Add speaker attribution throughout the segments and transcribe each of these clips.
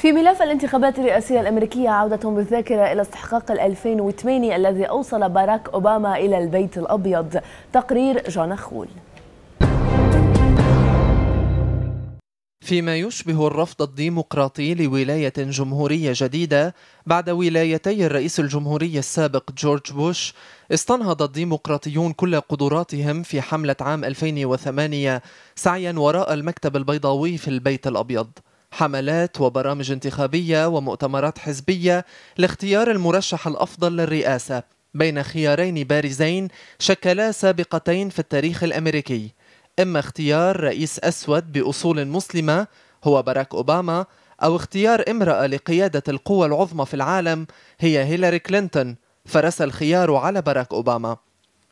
Speaker 1: في ملف الانتخابات الرئاسية الأمريكية عودة بالذاكرة إلى استحقاق 2008 الذي أوصل باراك أوباما إلى البيت الأبيض تقرير جون خول
Speaker 2: فيما يشبه الرفض الديمقراطي لولاية جمهورية جديدة بعد ولايتي الرئيس الجمهوري السابق جورج بوش استنهض الديمقراطيون كل قدراتهم في حملة عام 2008 سعيا وراء المكتب البيضاوي في البيت الأبيض حملات وبرامج انتخابية ومؤتمرات حزبية لاختيار المرشح الأفضل للرئاسة بين خيارين بارزين شكلا سابقتين في التاريخ الأمريكي إما اختيار رئيس أسود بأصول مسلمة هو باراك أوباما أو اختيار امرأة لقيادة القوى العظمى في العالم هي هيلاري كلينتون فرس الخيار على باراك أوباما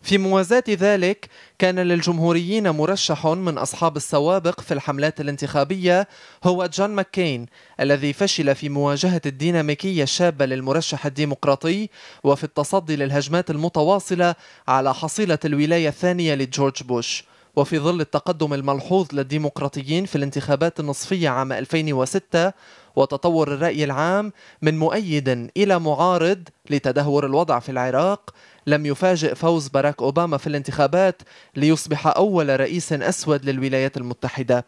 Speaker 2: في موازاة ذلك كان للجمهوريين مرشح من أصحاب السوابق في الحملات الانتخابية هو جون ماكين الذي فشل في مواجهة الديناميكية الشابة للمرشح الديمقراطي وفي التصدي للهجمات المتواصلة على حصيلة الولاية الثانية لجورج بوش وفي ظل التقدم الملحوظ للديمقراطيين في الانتخابات النصفية عام 2006 وتطور الرأي العام من مؤيد إلى معارض لتدهور الوضع في العراق لم يفاجئ فوز باراك أوباما في الانتخابات ليصبح أول رئيس أسود للولايات المتحدة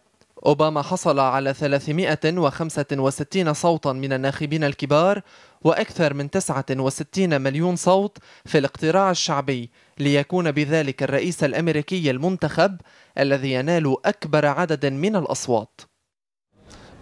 Speaker 2: أوباما حصل على 365 صوتا من الناخبين الكبار وأكثر من 69 مليون صوت في الاقتراع الشعبي ليكون بذلك الرئيس الأمريكي المنتخب الذي ينال أكبر عدد من الأصوات